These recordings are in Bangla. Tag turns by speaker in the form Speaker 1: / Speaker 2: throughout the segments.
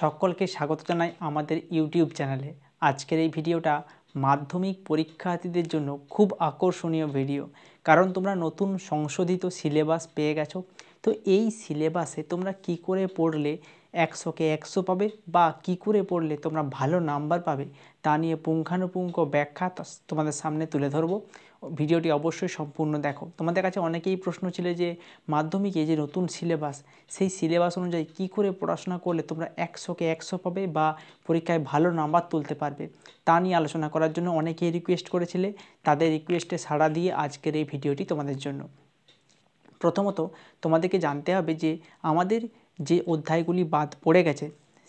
Speaker 1: সকলকে স্বাগত জানাই আমাদের ইউটিউব চ্যানেলে আজকের এই ভিডিওটা মাধ্যমিক পরীক্ষার্থীদের জন্য খুব আকর্ষণীয় ভিডিও কারণ তোমরা নতুন সংশোধিত সিলেবাস পেয়ে গেছো তো এই সিলেবাসে তোমরা কি করে পড়লে একশোকে একশো পাবে বা কি করে পড়লে তোমরা ভালো নাম্বার পাবে তা নিয়ে পুঙ্খানুপুঙ্খ ব্যাখ্যা তোমাদের সামনে তুলে ধরবো ভিডিওটি অবশ্যই সম্পূর্ণ দেখো তোমাদের কাছে অনেকেই প্রশ্ন ছিল যে মাধ্যমিকে যে নতুন সিলেবাস সেই সিলেবাস অনুযায়ী কি করে পড়াশোনা করলে তোমরা একশোকে একশো পাবে বা পরীক্ষায় ভালো নাম্বার তুলতে পারবে তা নিয়ে আলোচনা করার জন্য অনেকেই রিকোয়েস্ট করেছিলে তাদের রিকোয়েস্টে সাড়া দিয়ে আজকের এই ভিডিওটি তোমাদের জন্য প্রথমত তোমাদেরকে জানতে হবে যে আমাদের যে অধ্যায়গুলি বাদ পড়ে গেছে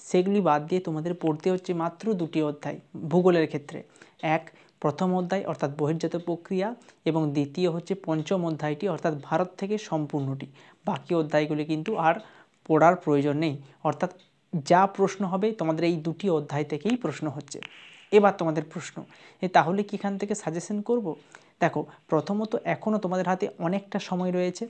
Speaker 1: সেগুলি বাদ দিয়ে তোমাদের পড়তে হচ্ছে মাত্র দুটি অধ্যায় ভূগোলের ক্ষেত্রে এক প্রথম অধ্যায় অর্থাৎ বহির্জাত প্রক্রিয়া এবং দ্বিতীয় হচ্ছে পঞ্চম অধ্যায়টি অর্থাৎ ভারত থেকে সম্পূর্ণটি বাকি অধ্যায়গুলি কিন্তু আর পড়ার প্রয়োজন নেই অর্থাৎ যা প্রশ্ন হবে তোমাদের এই দুটি অধ্যায় থেকেই প্রশ্ন হচ্ছে এবার তোমাদের প্রশ্ন এ তাহলে কি এখান থেকে সাজেশন করব দেখো প্রথমত এখনও তোমাদের হাতে অনেকটা সময় রয়েছে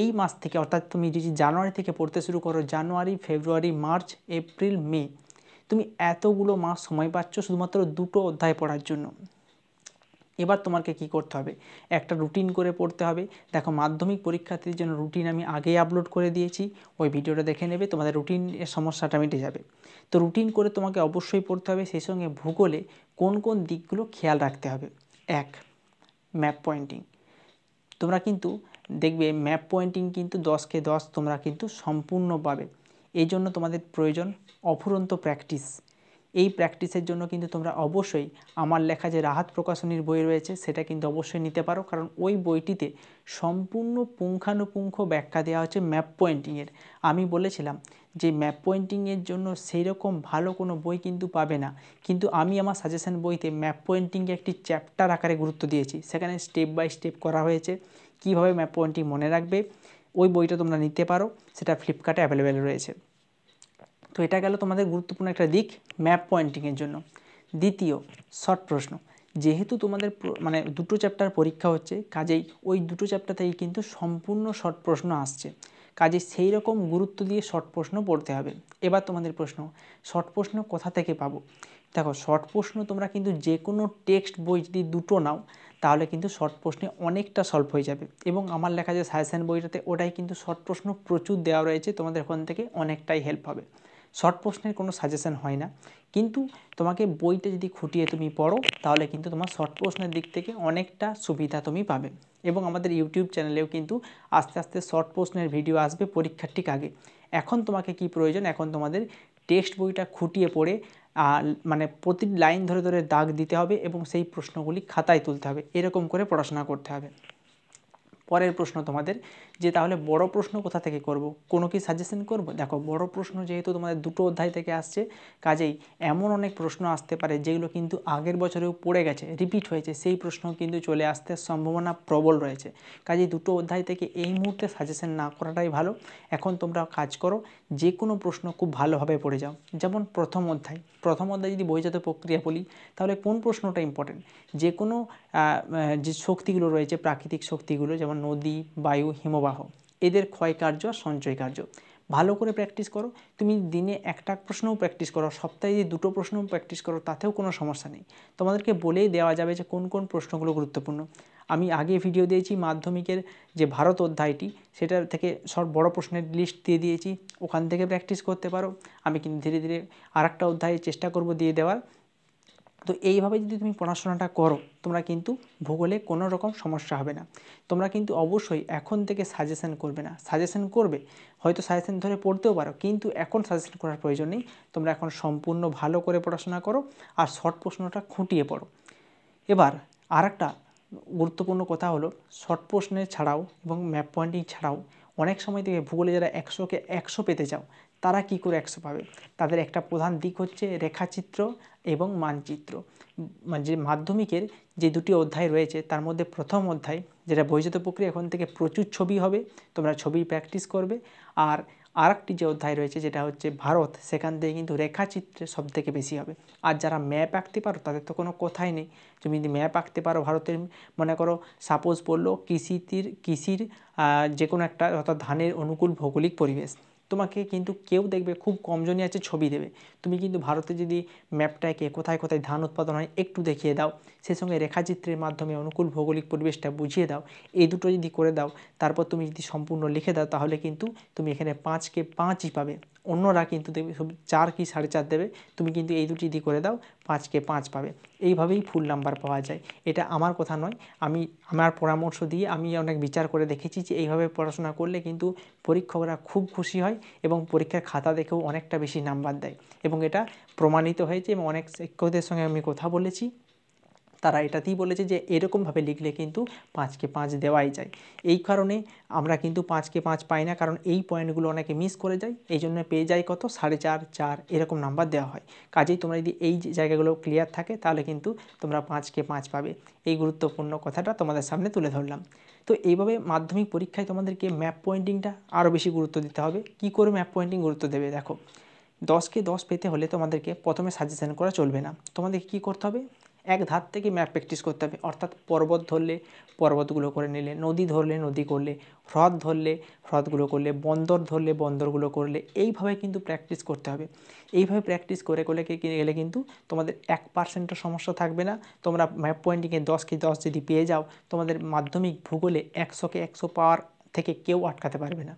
Speaker 1: এই মাস থেকে অর্থাৎ তুমি যদি জানুয়ারি থেকে পড়তে শুরু করো জানুয়ারি ফেব্রুয়ারি মার্চ এপ্রিল মে তুমি এতগুলো মাস সময় পাচ্ছ শুধুমাত্র দুটো অধ্যায় পড়ার জন্য এবার তোমাকে কি করতে হবে একটা রুটিন করে পড়তে হবে দেখো মাধ্যমিক পরীক্ষার্থীর জন্য রুটিন আমি আগেই আপলোড করে দিয়েছি ওই ভিডিওটা দেখে নেবে তোমাদের রুটিনের সমস্যাটা মিটে যাবে তো রুটিন করে তোমাকে অবশ্যই পড়তে হবে সেই সঙ্গে ভূগোলে কোন কোন দিকগুলো খেয়াল রাখতে হবে এক ম্যাপ পয়েন্টিং তোমরা কিন্তু দেখবে ম্যাপ পয়েন্টিং কিন্তু দশকে দশ তোমরা কিন্তু সম্পূর্ণ পাবে এই জন্য তোমাদের প্রয়োজন অফুরন্ত প্র্যাকটিস এই প্র্যাকটিসের জন্য কিন্তু তোমরা অবশ্যই আমার লেখা যে রাহাত প্রকাশনীর বই রয়েছে সেটা কিন্তু অবশ্যই নিতে পারো কারণ ওই বইটিতে সম্পূর্ণ পুঙ্খানুপুঙ্খ ব্যাখ্যা দেওয়া হচ্ছে ম্যাপ পয়েন্টিংয়ের আমি বলেছিলাম যে ম্যাপ পয়েন্টিংয়ের জন্য সেই রকম ভালো কোনো বই কিন্তু পাবে না কিন্তু আমি আমার সাজেশন বইতে ম্যাপ পয়েন্টিংকে একটি চ্যাপ্টার আকারে গুরুত্ব দিয়েছি সেখানে স্টেপ বাই স্টেপ করা হয়েছে কিভাবে ম্যাপ পয়েন্টিং মনে রাখবে ওই বইটা তোমরা নিতে পারো সেটা ফ্লিপকার্টে অ্যাভেলেবেল রয়েছে তো এটা গেল তোমাদের গুরুত্বপূর্ণ একটা দিক ম্যাপ পয়েন্টিংয়ের জন্য দ্বিতীয় শর্ট প্রশ্ন যেহেতু তোমাদের মানে দুটো চ্যাপ্টার পরীক্ষা হচ্ছে কাজেই ওই দুটো চ্যাপ্টার থেকে কিন্তু সম্পূর্ণ শর্ট প্রশ্ন আসছে কাজে সেই রকম গুরুত্ব দিয়ে শর্ট প্রশ্ন পড়তে হবে এবার তোমাদের প্রশ্ন শর্ট প্রশ্ন কোথা থেকে পাবো দেখো শর্ট প্রশ্ন তোমরা কিন্তু যে কোনো টেক্সট বই যদি দুটো নাও তাহলে কিন্তু শর্ট প্রশ্নে অনেকটা সলভ হয়ে যাবে এবং আমার লেখা যে সাজেশন বইটাতে ওটাই কিন্তু শর্ট প্রশ্ন প্রচুর দেওয়া রয়েছে তোমাদের ওখান থেকে অনেকটাই হেল্প হবে শর্ট প্রশ্নের কোনো সাজেশন হয় না কিন্তু তোমাকে বইটা যদি খুঁটিয়ে তুমি পড়ো তাহলে কিন্তু তোমার শর্ট প্রশ্নের দিক থেকে অনেকটা সুবিধা তুমি পাবে এবং আমাদের ইউটিউব চ্যানেলেও কিন্তু আস্তে আস্তে শর্ট প্রশ্নের ভিডিও আসবে পরীক্ষার ঠিক আগে এখন তোমাকে কি প্রয়োজন এখন তোমাদের টেক্সট বইটা খুঁটিয়ে পড়ে মানে প্রতি লাইন ধরে ধরে দাগ দিতে হবে এবং সেই প্রশ্নগুলি খাতায় তুলতে হবে এরকম করে পড়াশোনা করতে হবে পরের প্রশ্ন তোমাদের যে তাহলে বড় প্রশ্ন কোথা থেকে করব কোনো কি সাজেশন করব দেখো বড় প্রশ্ন যেহেতু তোমাদের দুটো অধ্যায় থেকে আসছে কাজেই এমন অনেক প্রশ্ন আসতে পারে যেগুলো কিন্তু আগের বছরেও পড়ে গেছে রিপিট হয়েছে সেই প্রশ্ন কিন্তু চলে আসতে সম্ভাবনা প্রবল রয়েছে কাজেই দুটো অধ্যায় থেকে এই মুহূর্তে সাজেশন না করাটাই ভালো এখন তোমরা কাজ করো যে কোনো প্রশ্ন খুব ভালোভাবে পড়ে যাও যেমন প্রথম অধ্যায় প্রথম অধ্যায় যদি বহিজাত প্রক্রিয়া বলি তাহলে কোন প্রশ্নটা ইম্পর্টেন্ট যে কোনো যে শক্তিগুলো রয়েছে প্রাকৃতিক শক্তিগুলো যেমন নদী বায়ু হিমবাহ এদের ক্ষয়কার্য আর সঞ্চয় কার্য ভালো করে প্র্যাকটিস করো তুমি দিনে একটা প্রশ্নও প্র্যাকটিস করো সপ্তাহে যে দুটো প্রশ্নও প্র্যাকটিস করো তাতেও কোনো সমস্যা নেই তোমাদেরকে বলেই দেওয়া যাবে যে কোন কোন প্রশ্নগুলো গুরুত্বপূর্ণ আমি আগে ভিডিও দিয়েছি মাধ্যমিকের যে ভারত অধ্যায়টি সেটার থেকে সব বড় প্রশ্নের লিস্ট দিয়ে দিয়েছি ওখান থেকে প্র্যাকটিস করতে পারো আমি কিন্তু ধীরে ধীরে আর একটা অধ্যায়ে চেষ্টা করব দিয়ে দেওয়ার তো এইভাবে যদি তুমি পড়াশোনাটা করো তোমরা কিন্তু ভূগোলে কোনো রকম সমস্যা হবে না তোমরা কিন্তু অবশ্যই এখন থেকে সাজেশন করবে না সাজেশন করবে হয়তো সাজেশন ধরে পড়তেও পারো কিন্তু এখন সাজেশন করার প্রয়োজন নেই তোমরা এখন সম্পূর্ণ ভালো করে পড়াশোনা করো আর শর্ট প্রশ্নটা খুঁটিয়ে পড়ো এবার আর একটা গুরুত্বপূর্ণ কথা হলো শর্ট প্রশ্নের ছাড়াও এবং ম্যাপ পয়েন্টিং ছাড়াও অনেক সময় থেকে ভূগোলে যারা একশোকে একশো পেতে চাও তারা কি করে একশো পাবে তাদের একটা প্রধান দিক হচ্ছে রেখাচিত্র এবং মানচিত্র মানে যে মাধ্যমিকের যে দুটি অধ্যায় রয়েছে তার মধ্যে প্রথম অধ্যায় যেটা বহিজাত প্রক্রিয়া এখন থেকে প্রচুর ছবি হবে তোমরা ছবি প্র্যাকটিস করবে আর আরেকটি যে অধ্যায় রয়েছে যেটা হচ্ছে ভারত সেখান থেকে কিন্তু রেখাচিত্রে সব থেকে বেশি হবে আর যারা ম্যাপ আঁকতে পারো তাদের তো কোনো কথাই নেই তুমি যদি ম্যাপ আঁকতে পারো ভারতের মনে করো সাপোজ পড়লো কৃষিতির কৃষির যে কোনো একটা অর্থাৎ ধানের অনুকূল ভৌগোলিক পরিবেশ তোমাকে কিন্তু কেউ দেখবে খুব কমজনই আছে ছবি দেবে তুমি কিন্তু ভারতে যদি ম্যাপটাকে কোথায় কোথায় ধান উৎপাদন হয় একটু দেখিয়ে দাও সে সঙ্গে রেখাচিত্রের মাধ্যমে অনুকূল ভৌগোলিক পরিবেশটা বুঝিয়ে দাও এই দুটো যদি করে দাও তারপর তুমি যদি সম্পূর্ণ লিখে দাও তাহলে কিন্তু তুমি এখানে পাঁচকে পাঁচই পাবে অন্যরা কিন্তু দেবে চার কি সাড়ে চার দেবে তুমি কিন্তু এই দুটি দিয়ে করে দাও পাঁচকে পাঁচ পাবে এইভাবেই ফুল নাম্বার পাওয়া যায় এটা আমার কথা নয় আমি আমার পরামর্শ দিয়ে আমি অনেক বিচার করে দেখেছি যে এইভাবে পড়াশোনা করলে কিন্তু পরীক্ষকরা খুব খুশি হয় এবং পরীক্ষার খাতা দেখেও অনেকটা বেশি নাম্বার দেয় এবং এটা প্রমাণিত হয়েছে এবং অনেক শিক্ষকদের সঙ্গে আমি কথা বলেছি তারা এটাতেই বলেছে যে এরকমভাবে লিখলে কিন্তু পাঁচকে পাঁচ দেওয়াই যায় এই কারণে আমরা কিন্তু পাঁচকে পাঁচ পাই না কারণ এই পয়েন্টগুলো অনেকে মিস করে যায় এই জন্য পেয়ে যায় কত সাড়ে চার চার এরকম নাম্বার দেওয়া হয় কাজেই তোমরা যদি এই জায়গাগুলো ক্লিয়ার থাকে তাহলে কিন্তু তোমরা পাঁচকে পাঁচ পাবে এই গুরুত্বপূর্ণ কথাটা তোমাদের সামনে তুলে ধরলাম তো এইভাবে মাধ্যমিক পরীক্ষায় তোমাদেরকে ম্যাপ পয়েন্টিংটা আরও বেশি গুরুত্ব দিতে হবে কি করে ম্যাপ পয়েন্টিং গুরুত্ব দেবে দেখো দশকে দশ পেতে হলে তোমাদেরকে প্রথমে সাজেশন করা চলবে না তোমাদেরকে কি করতে হবে এক ধার থেকে ম্যাপ প্র্যাকটিস করতে হবে অর্থাৎ পর্বত ধরলে পর্বতগুলো করে নিলে নদী ধরলে নদী করলে হ্রদ ধরলে হ্রদগুলো করলে বন্দর ধরলে বন্দরগুলো করলে এইভাবে কিন্তু প্র্যাকটিস করতে হবে এইভাবে প্র্যাকটিস করে করে গেলে কিন্তু তোমাদের এক পার্সেন্টের সমস্যা থাকবে না তোমরা ম্যাপ পয়েন্টিংয়ে দশ কি দশ যদি পেয়ে যাও তোমাদের মাধ্যমিক ভূগোলে একশোকে একশো পাওয়ার থেকে কেউ আটকাতে পারবে না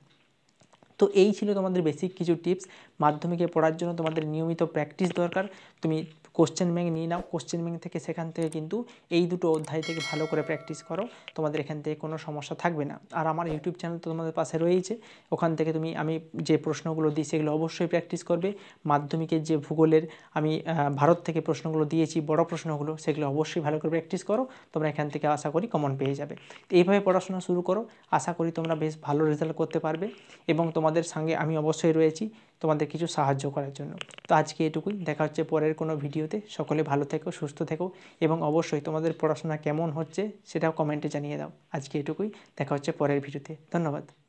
Speaker 1: তো এই ছিল তোমাদের বেসিক কিছু টিপস মাধ্যমিকে পড়ার জন্য তোমাদের নিয়মিত প্র্যাকটিস দরকার তুমি কোশ্চেন ব্যাঙ্ক নিয়ে নাও কোশ্চেন ব্যাঙ্ক থেকে সেখান থেকে কিন্তু এই দুটো অধ্যায় থেকে ভালো করে প্র্যাকটিস করো তোমাদের এখান থেকে কোনো সমস্যা থাকবে না আর আমার ইউটিউব চ্যানেল তো তোমাদের পাশে রয়েছে ওখান থেকে তুমি আমি যে প্রশ্নগুলো দিই সেগুলো অবশ্যই প্র্যাকটিস করবে মাধ্যমিকের যে ভূগোলের আমি ভারত থেকে প্রশ্নগুলো দিয়েছি বড় প্রশ্নগুলো সেগুলো অবশ্যই ভালো করে প্র্যাকটিস করো তোমরা এখান থেকে আশা করি কমন পেয়ে যাবে এইভাবে পড়াশোনা শুরু করো আশা করি তোমরা বেশ ভালো রেজাল্ট করতে পারবে এবং তোমাদের সঙ্গে আমি অবশ্যই রয়েছি তোমাদের কিছু সাহায্য করার জন্য তো আজকে এটুকুই দেখা হচ্ছে পরের কোনো ভিডিওতে সকলে ভালো থেকো সুস্থ থেকো এবং অবশ্যই তোমাদের পড়াশোনা কেমন হচ্ছে সেটাও কমেন্টে জানিয়ে দাও আজকে এটুকুই দেখা হচ্ছে পরের ভিডিওতে ধন্যবাদ